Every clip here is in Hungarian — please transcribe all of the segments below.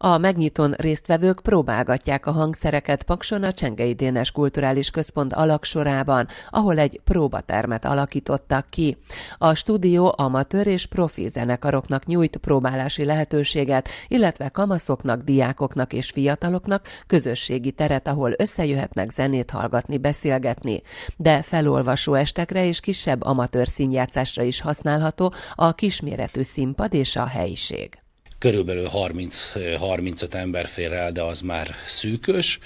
A megnyitón résztvevők próbálgatják a hangszereket Pakson a Csengei Dénes Kulturális Központ alaksorában, ahol egy próbatermet alakítottak ki. A stúdió amatőr és profi zenekaroknak nyújt próbálási lehetőséget, illetve kamaszoknak, diákoknak és fiataloknak közösségi teret, ahol összejöhetnek zenét hallgatni, beszélgetni. De felolvasó estekre és kisebb amatőr színjátszásra is használható a kisméretű színpad és a helyiség körülbelül 30-35 ember fér el, de az már szűkös,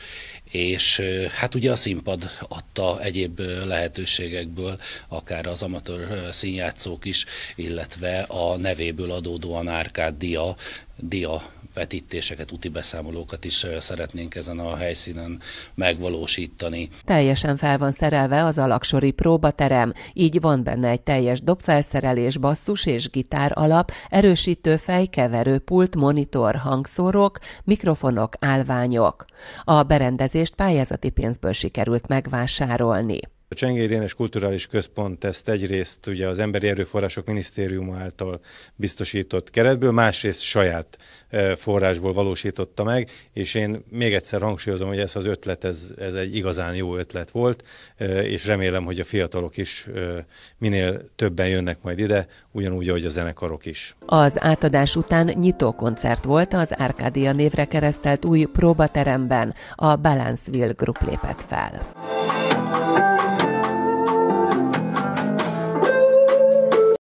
és hát ugye a színpad adta egyéb lehetőségekből, akár az amatőr színjátszók is, illetve a nevéből adódóan Árkád Dia, Dia vetítéseket, úti beszámolókat is szeretnénk ezen a helyszínen megvalósítani. Teljesen fel van szerelve az alaksori próbaterem, így van benne egy teljes dobfelszerelés, basszus és gitár alap, erősítő fej, keverő pult, monitor, hangszórók, mikrofonok, állványok. A berendezést pályázati pénzből sikerült megvásárolni. A Csengély Dénes Kulturális Központ ezt egyrészt ugye az Emberi Erőforrások Minisztérium által biztosított keretből, másrészt saját e, forrásból valósította meg, és én még egyszer hangsúlyozom, hogy ez az ötlet, ez, ez egy igazán jó ötlet volt, e, és remélem, hogy a fiatalok is e, minél többen jönnek majd ide, ugyanúgy, ahogy a zenekarok is. Az átadás után nyitó koncert volt az Arkádia névre keresztelt új próbateremben, a Balanceville Group lépett fel.